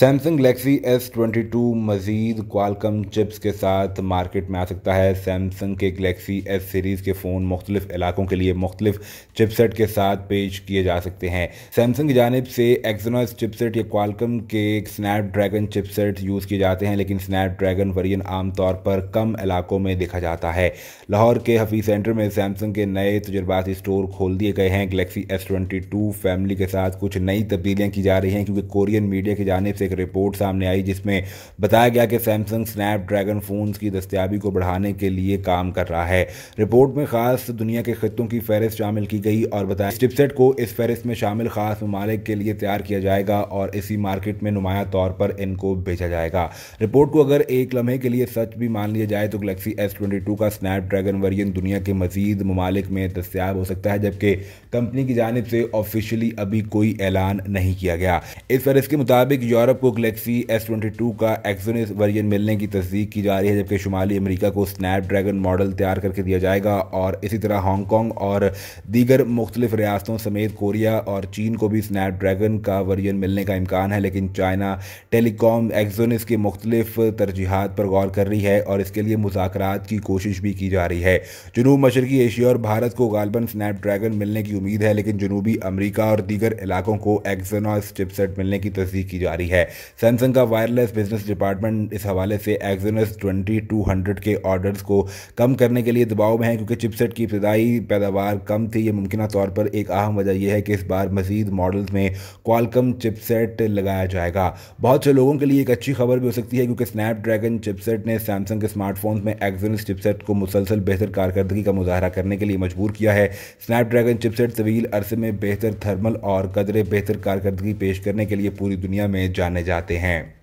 Samsung Galaxy S twenty two मज़ीद Qualcomm chips के साथ मार्केट में आ सकता है सैमसंग के गलेक्सी एस सीरीज़ के फ़ोन मुख्तलिफ इलाकों के लिए मुख्तलिफ चिपसेट के साथ पेश किए जा सकते हैं सैमसंग की जानब से एक्जनस चिपसेट या क्वालकम के स्नैप ड्रैगन चिपसेट यूज़ किए जाते हैं लेकिन स्नैप ड्रैगन वरियन आमतौर पर कम इलाकों में देखा जाता है लाहौर के हफीज़ सेंटर में सैमसंग के नए तजर्बाती स्टोर खोल दिए गए हैं Galaxy S twenty two family के साथ कुछ नई तब्दीलियाँ की जा रही हैं क्योंकि कोरियन मीडिया की जानब से एक रिपोर्ट सामने आई जिसमें बताया गया कि सैमसंग स्नैपड्रैगन फ़ोन्स की दस्तियाबी को बढ़ाने के लिए काम कर रहा है रिपोर्ट में ख़ास दुनिया के खत्ों की फहरिस्त शामिल की गई और बताया चिपसेट को इस फहरिस्त में शामिल ख़ास ममालिक के लिए तैयार किया जाएगा और इसी मार्केट में नुमाया तौर पर इनको भेजा जाएगा रिपोर्ट को अगर एक लम्हे के लिए सच भी मान लिया जाए तो गलेक्सी एस ट्वेंटी टू का स्नैप ड्रैगन वर्जन दुनिया के मजीद ममालिक में दस्तियाब हो सकता है जबकि कंपनी की जानब से ऑफिशियली अभी कोई ऐलान नहीं किया गया इस फहरिस्त के मुताबिक यूरोप को गलेक्सी एस ट्वेंटी टू का एक्सोनिस वर्जन मिलने की तस्दीक की जा रही है जबकि शुमाली अमरीका को स्नैप ड्रैगन मॉडल तैयार करके दिया जाएगा और इसी तरह हांगकॉन्ग और दीगर मुख्तलिफ रियासतों समेत कोरिया और चीन को भी स्नैप ड्रैगन का वर्जन मिलने का इम्कान है लेकिन चाइना टेलीकॉम एक्जोनिस के मुख्तलिफ तरजीहत पर गौर कर रही है और इसके लिए मुजाकर की कोशिश भी की जा रही है जनूब मशरकी एशिया और भारत को गालबन स्नैप ड्रैगन मिलने की उम्मीद है लेकिन जनूबी अमरीका और दीगर इलाकों को एक्जोनॉस चिपसेट मिलने की तस्दीक की जा रही है सैमसंग का वायरलेस बिजनेस डिपार्टमेंट इस हवाले से एक्जनस ट्वेंटी टू हंड्रेड के ऑर्डर्स को कम करने के लिए दबाव में है क्योंकि चिपसेट की इब्तदाई पैदावार कम थी ये मुमकिन तौर पर एक अहम वजह यह है कि इस बार मजीद मॉडल्स में क्वालकम चिपसेट लगाया जाएगा बहुत से लोगों के लिए एक अच्छी खबर भी हो सकती है क्योंकि स्नैपड्रैगन चिपसेट ने सैमसंग के स्मार्टफोन में एक्जोनस चिपसेट को मुसलसल बेहतर कारकर्दगी का मुजाहरा करने के लिए मजबूर किया है स्नैपड्रैगन चिपसेट तवील अरसे में बेहतर थर्मल और कदरे बेहतर कारकर्दगी पेश करने के लिए पूरी दुनिया में जाने करने जाते हैं